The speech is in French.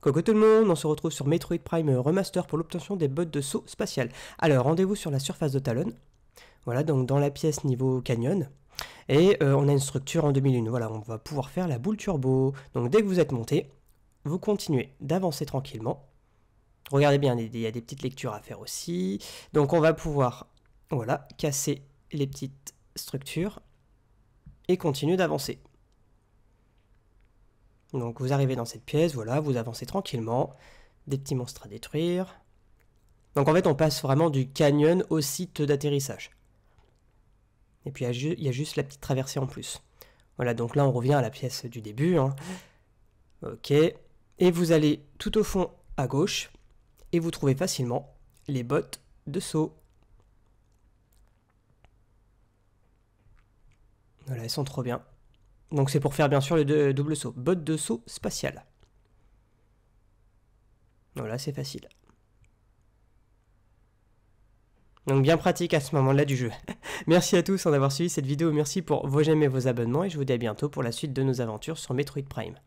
Coucou tout le monde, on se retrouve sur Metroid Prime Remaster pour l'obtention des bottes de saut spatial. Alors rendez-vous sur la surface de Talon, voilà donc dans la pièce niveau canyon, et euh, on a une structure en 2001, voilà on va pouvoir faire la boule turbo. Donc dès que vous êtes monté, vous continuez d'avancer tranquillement. Regardez bien, il y a des petites lectures à faire aussi. Donc on va pouvoir, voilà, casser les petites structures et continuer d'avancer. Donc vous arrivez dans cette pièce, voilà, vous avancez tranquillement, des petits monstres à détruire. Donc en fait on passe vraiment du canyon au site d'atterrissage. Et puis il y, a juste la petite traversée en plus. Voilà, donc là on revient à la pièce du début. Hein. Ok. Et vous allez tout au fond à gauche et vous trouvez facilement les bottes de saut. Voilà, elles sont trop bien. Donc c'est pour faire bien sûr le double saut. Botte de saut spatial. Voilà, c'est facile. Donc bien pratique à ce moment-là du jeu. merci à tous d'avoir suivi cette vidéo, merci pour vos j'aime et vos abonnements et je vous dis à bientôt pour la suite de nos aventures sur Metroid Prime.